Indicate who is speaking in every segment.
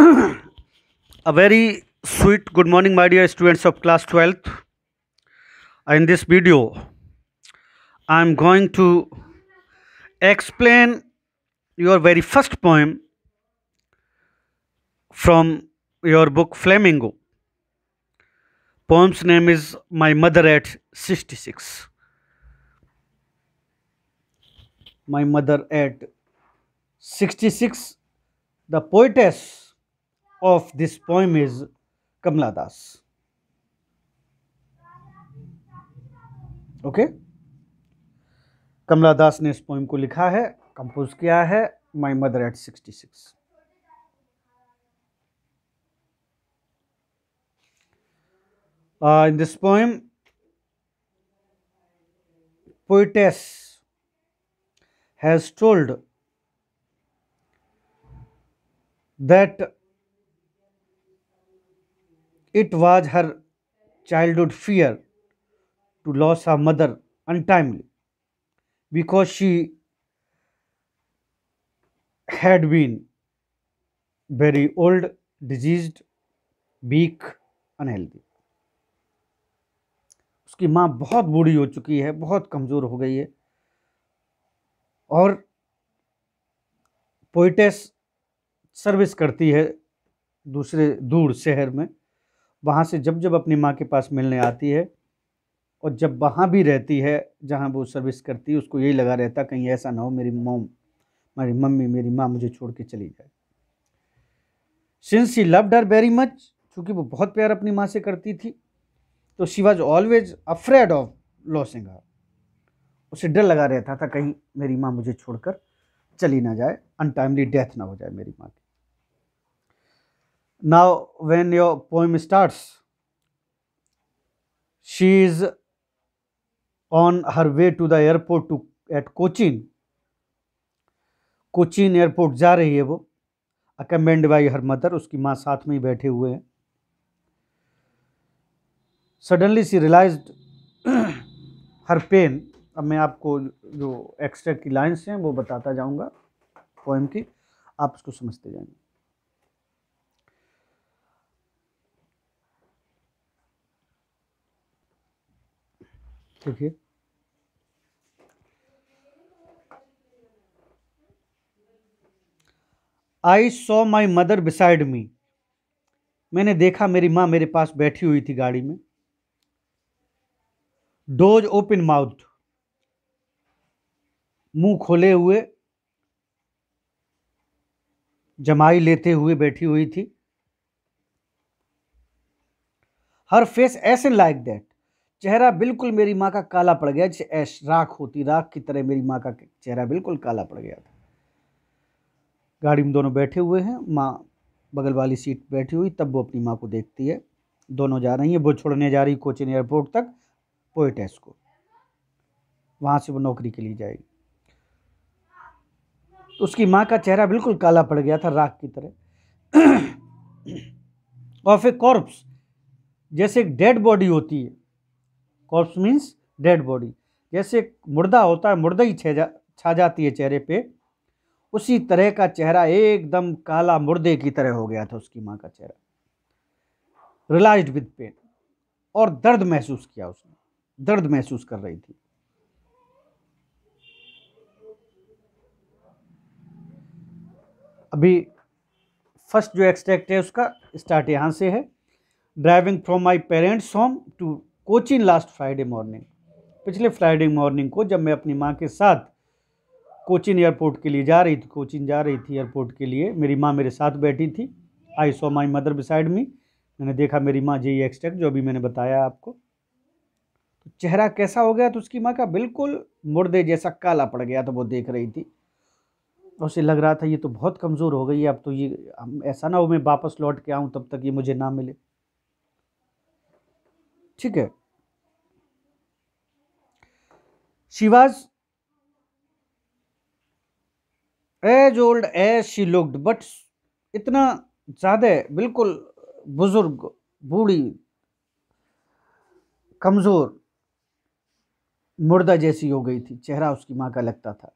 Speaker 1: a very sweet good morning my dear students of class 12th in this video i'm going to explain your very first poem from your book flamingo poem's name is my mother at 66 my mother at 66 the poetess of this poem is Kamla Das. Okay okay? Kamala Das ने इस poem को लिखा है compose किया है my mother at sixty six in this poem poetess has told that it was her childhood fear to loss a mother untimely because she had been very old disease weak unhealthy उसकी माँ बहुत बूढ़ी हो चुकी है बहुत कमज़ोर हो गई है और पोइटेस सर्विस करती है दूसरे दूर शहर में वहाँ से जब जब अपनी माँ के पास मिलने आती है और जब वहाँ भी रहती है जहाँ वो सर्विस करती है उसको यही लगा रहता कहीं ऐसा ना हो मेरी मोम मेरी मम्मी मेरी माँ मुझे छोड़ के चली जाए since he loved her very much चूँकि वो बहुत प्यार अपनी माँ से करती थी तो she was always afraid of losing her उसे डर लगा रहता था कहीं मेरी माँ मुझे छोड़कर चली ना जाए अनटाइमली डेथ ना हो जाए मेरी माँ की Now, when your poem starts, she is on her way to the airport to at Cochin. Cochin airport जा रही है वो अकम्बेंड बाई हर मदर उसकी माँ साथ में ही बैठे हुए हैं suddenly she realise her pain अब मैं आपको जो एक्स्ट्रा की लाइन्स हैं वो बताता जाऊंगा पोएम की आप उसको समझते जाएंगे देखिए I saw my mother beside me मैंने देखा मेरी माँ मेरे पास बैठी हुई थी गाड़ी में डोज ओपन माउथ मुंह खोले हुए जमाई लेते हुए बैठी हुई थी हर फेस ऐसे लाइक दैट चेहरा बिल्कुल मेरी माँ का काला पड़ गया जैसे ऐश राख होती राख की तरह मेरी माँ का चेहरा बिल्कुल काला पड़ गया था गाड़ी में दोनों बैठे हुए हैं माँ बगल वाली सीट बैठी हुई तब वो अपनी माँ को देखती है दोनों जा रही हैं वो छोड़ने जा रही कोचिन एयरपोर्ट तक पोएटेस को वहाँ से वो नौकरी के लिए जाएगी तो उसकी माँ का चेहरा बिल्कुल काला पड़ गया था राख की तरह ऑफ ए कॉर्प्स जैसे एक डेड बॉडी होती है कॉर्प्स मीन्स डेड बॉडी जैसे मुर्दा होता है मुर्दा ही छा जा छा जाती है चेहरे पे उसी तरह का चेहरा एकदम काला मुर्दे की तरह हो गया था उसकी माँ का चेहरा रिलाइज विद पेन और दर्द महसूस किया उसने दर्द महसूस कर रही थी अभी फर्स्ट जो एक्सट्रैक्ट है उसका स्टार्ट यहाँ से है driving from my parents home to Cochin last Friday morning पिछले फ्राइडे मॉर्निंग को जब मैं अपनी माँ के साथ कोचिन एयरपोर्ट के लिए जा रही थी कोचिन जा रही थी एयरपोर्ट के लिए मेरी माँ मेरे साथ बैठी थी आई सो माई मदर बिसाइड मी मैंने देखा मेरी माँ जे एक्सटेक्ट जो अभी मैंने बताया आपको तो चेहरा कैसा हो गया तो उसकी माँ का बिल्कुल मुर्दे जैसा काला पड़ गया तो वो देख रही थी उसे लग रहा था ये तो बहुत कमज़ोर हो गई अब तो ये ऐसा ना हो मैं वापस लौट के आऊँ तब तक ये मुझे ना मिले ठीक है she was as old as she looked but इतना ज़्यादा बिल्कुल बुज़ुर्ग बूढ़ी कमज़ोर मुर्दा जैसी हो गई थी चेहरा उसकी माँ का लगता था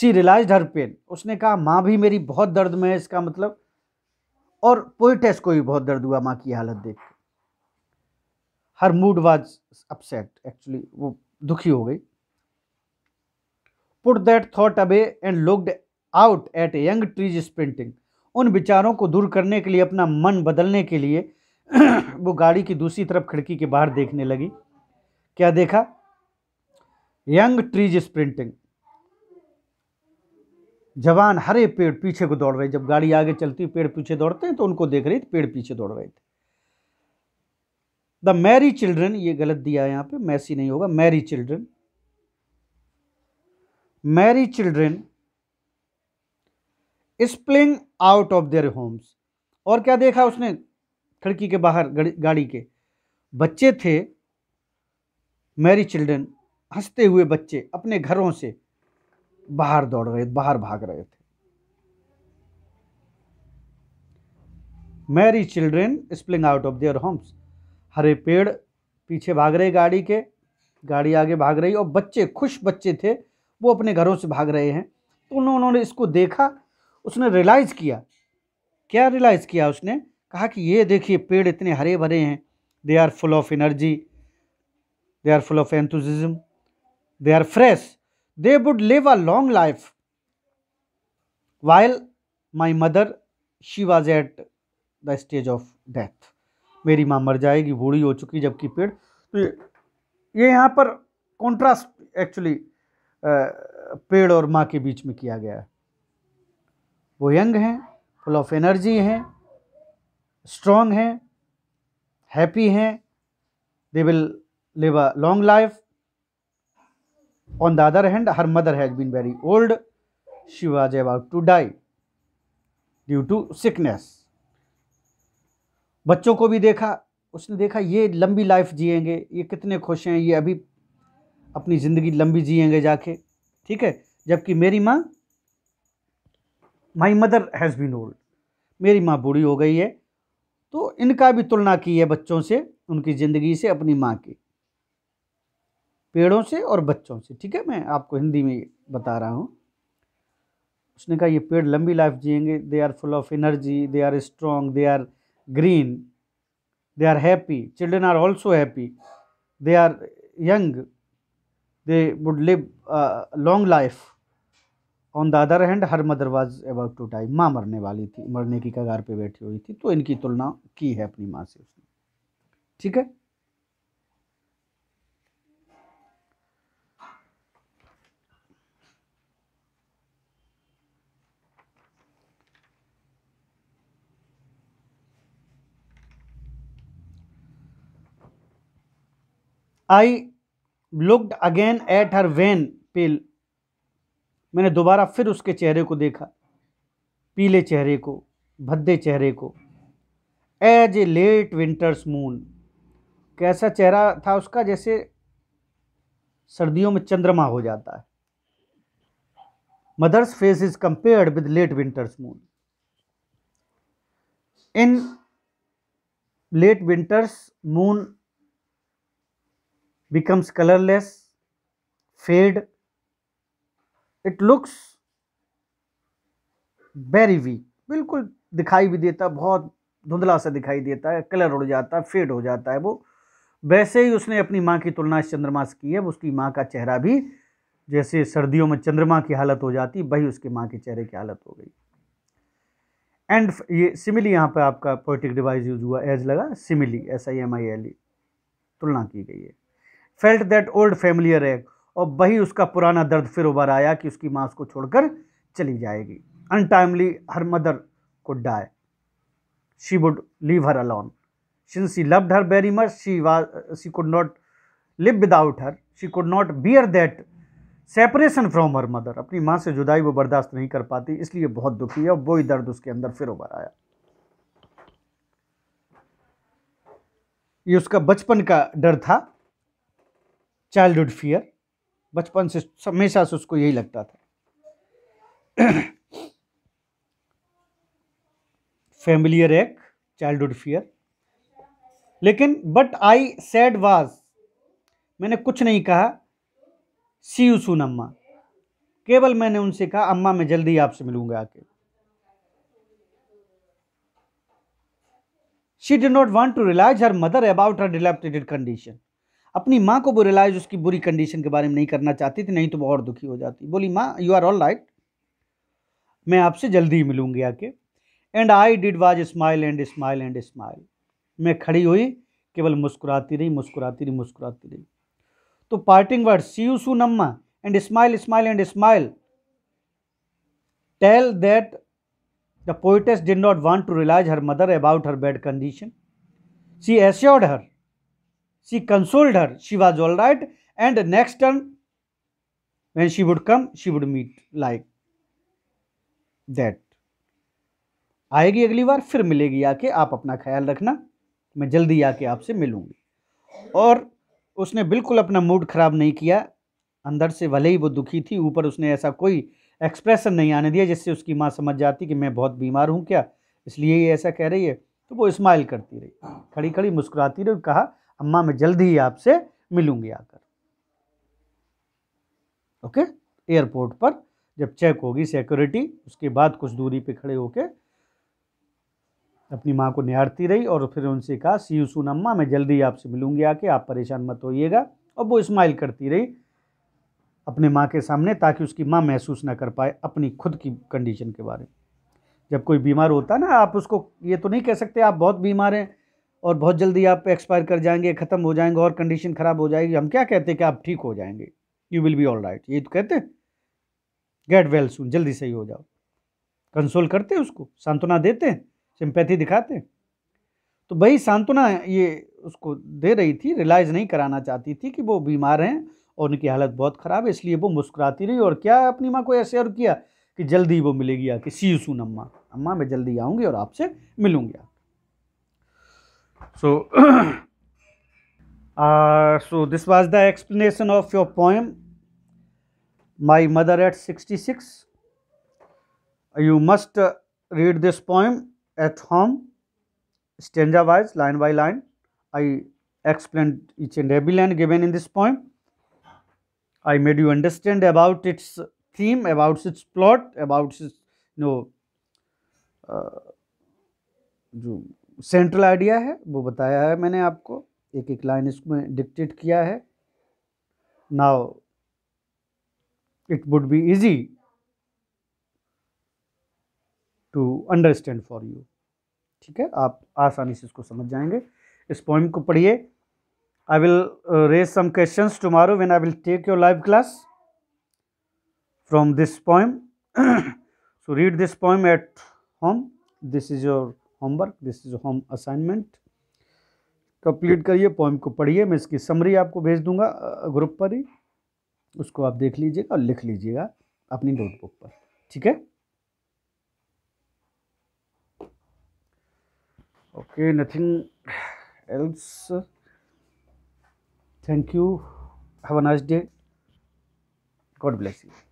Speaker 1: शी रिलाइज हर पेन उसने कहा माँ भी मेरी बहुत दर्द में है इसका मतलब और पोइटेस को भी बहुत दर्द हुआ माँ की हालत देख her mood was upset actually वो दुखी हो गई put that thought away and looked out at a young trees sprinting उन विचारों को दूर करने के लिए अपना मन बदलने के लिए वो गाड़ी की दूसरी तरफ खिड़की के बाहर देखने लगी क्या देखा यंग ट्रीज स्प्रिंटिंग जवान हरे पेड़ पीछे को दौड़ रहे जब गाड़ी आगे चलती पेड़ पीछे दौड़ते हैं तो उनको देख रही थी पेड़ पीछे दौड़ रहे थे द मैरी चिल्ड्रन ये गलत दिया है यहाँ पे मैसी नहीं होगा merry children merry children spilling out of their homes और क्या देखा उसने खिड़की के बाहर गाड़ी के बच्चे थे मैरी चिल्ड्रन हंसते हुए बच्चे अपने घरों से बाहर दौड़ रहे बाहर भाग रहे थे merry children spilling out of their homes हरे पेड़ पीछे भाग रहे गाड़ी के गाड़ी आगे भाग रही और बच्चे खुश बच्चे थे वो अपने घरों से भाग रहे हैं तो उन्होंने इसको देखा उसने रियलाइज़ किया क्या रियलाइज़ किया उसने कहा कि ये देखिए पेड़ इतने हरे भरे हैं they are full of energy they are full of enthusiasm they are fresh they would live a long life while my mother she was at the stage of death मेरी माँ मर जाएगी बूढ़ी हो चुकी जबकि पेड़ तो ये यहाँ पर कॉन्ट्रास्ट एक्चुअली पेड़ और माँ के बीच में किया गया है वो यंग हैं फुल ऑफ एनर्जी हैं स्ट्रॉन्ग हैं हैप्पी हैं they will live a long life on the other hand her mother has been very old she was to to die due to बच्चों को भी देखा उसने देखा ये लंबी लाइफ जिएंगे ये कितने खुश हैं ये अभी अपनी ज़िंदगी लंबी जिएंगे जाके ठीक है जबकि मेरी माँ my mother has been old मेरी माँ बूढ़ी हो गई है तो इनका भी तुलना की है बच्चों से उनकी ज़िंदगी से अपनी माँ की पेड़ों से और बच्चों से ठीक है मैं आपको हिंदी में बता रहा हूँ उसने कहा ये पेड़ लंबी लाइफ जिएंगे they are full of energy they are strong they are green they are happy children are also happy they are young they would live a long life on the other hand her mother was about to die माँ मरने वाली थी मरने की कगार पे बैठी हुई थी तो इनकी तुलना की है अपनी माँ से उसने ठीक है I looked again at her wan pale मैंने दोबारा फिर उसके चेहरे को देखा पीले चेहरे को भद्दे चेहरे को as a late winter's moon कैसा चेहरा था उसका जैसे सर्दियों में चंद्रमा हो जाता है mother's face is compared with late winter's moon in late winter's moon becomes colorless, fade. It looks very weak. बिल्कुल दिखाई भी देता बहुत धुंधला सा दिखाई देता है कलर उड़ जाता है फेड हो जाता है वो वैसे ही उसने अपनी माँ की तुलना इस चंद्रमा से की है उसकी माँ का चेहरा भी जैसे सर्दियों में चंद्रमा की हालत हो जाती वही उसकी माँ के चेहरे की हालत हो गई एंड ये सिमिली यहाँ पर आपका पोइटिक डिवाइस यूज हुआ एज लगा simile S I M I L तुलना की गई है felt that old familiar ache और वही उसका पुराना दर्द फिर उभर आया कि उसकी माँ उसको छोड़कर चली जाएगी untimely her mother could die she would leave her alone since she loved her very much she was she could not live without her she could not bear that separation from her mother अपनी माँ से जुदाई वो बर्दाश्त नहीं कर पाती इसलिए बहुत दुखी है और वही दर्द उसके अंदर फिर उभर आया ये उसका बचपन का डर था चाइल्डहुड फियर बचपन से हमेशा से उसको यही लगता था फैमिलियर एक चाइल्डहुड फियर लेकिन बट आई सैड वाज मैंने कुछ नहीं कहा सी यू सुन अम्मा केवल मैंने उनसे कहा अम्मा मैं जल्दी आपसे मिलूंगा आके she did not want to realise her mother about her dilapidated condition अपनी माँ को वो रिलाइज उसकी बुरी कंडीशन के बारे में नहीं करना चाहती थी नहीं तो वो और दुखी हो जाती बोली माँ यू आर ऑल राइट मैं आपसे जल्दी ही मिलूंगी आके and I did was smile and smile and smile मैं खड़ी हुई केवल मुस्कुराती रही मुस्कुराती रही मुस्कुराती रही तो parting word see you soon Amma and smile smile and smile tell that the poetess did not want to realise her mother about her bad condition she assured her she consoled her she was all right and next turn when she would come she would meet like that आएगी अगली बार फिर मिलेगी आके आप अपना ख्याल रखना मैं जल्दी आके आपसे मिलूंगी और उसने बिल्कुल अपना मूड ख़राब नहीं किया अंदर से भले ही वो दुखी थी ऊपर उसने ऐसा कोई एक्सप्रेशन नहीं आने दिया जिससे उसकी माँ समझ जाती कि मैं बहुत बीमार हूँ क्या इसलिए ये ऐसा कह रही है तो वो स्माइल करती रही खड़ी खड़ी मुस्कुराती रही कहा अम्मा मैं जल्द ही आपसे मिलूंगी आकर ओके एयरपोर्ट पर जब चेक होगी सिक्योरिटी उसके बाद कुछ दूरी पे खड़े होके अपनी माँ को निहारती रही और फिर उनसे कहा सी यू सुन अम्मा मैं जल्दी आपसे मिलूंगी आके आप परेशान मत होइएगा और वो स्माइल करती रही अपने माँ के सामने ताकि उसकी माँ महसूस ना कर पाए अपनी खुद की कंडीशन के बारे में जब कोई बीमार होता है ना आप उसको ये तो नहीं कह सकते आप बहुत बीमार हैं और बहुत जल्दी आप एक्सपायर कर जाएंगे ख़त्म हो जाएंगे और कंडीशन ख़राब हो जाएगी हम क्या कहते हैं कि आप ठीक हो जाएंगे you will be all right ये तो कहते हैं गेट वेल सुन जल्दी सही हो जाओ कंसोल करते हैं उसको सांत्वना देते हैं सिंपैथी दिखाते हैं तो भाई सांत्वना ये उसको दे रही थी रिलाइज नहीं कराना चाहती थी कि वो बीमार हैं और उनकी हालत बहुत ख़राब है इसलिए वो मुस्कुराती रही और क्या अपनी माँ को ऐसे और किया कि जल्दी वो मिलेगी आके सी यू सुन अम्मा अम्मा मैं जल्दी आऊँगी और आपसे मिलूँगी So, uh, so this was the explanation of your poem, My Mother at 66. You must uh, read this poem at home, stanza wise, line by line. I explained each and every line given in this poem. I made you understand about its theme, about its plot, about its, you know, uh, central idea है वो बताया है मैंने आपको एक एक line इसमें dictate किया है now it would be easy to understand for you ठीक है आप आसानी से इसको समझ जाएंगे इस पॉइंट को पढ़िए I will raise some question tomorrow when I will take your live class from this poem so read this poem at home this is your homework this is home assignment complete करिए poem को पढ़िए मैं इसकी summary आपको भेज दूंगा group पर ही उसको आप देख लीजिएगा और लिख लीजिएगा अपनी नोटबुक पर ठीक है okay nothing else thank you have a nice day God bless you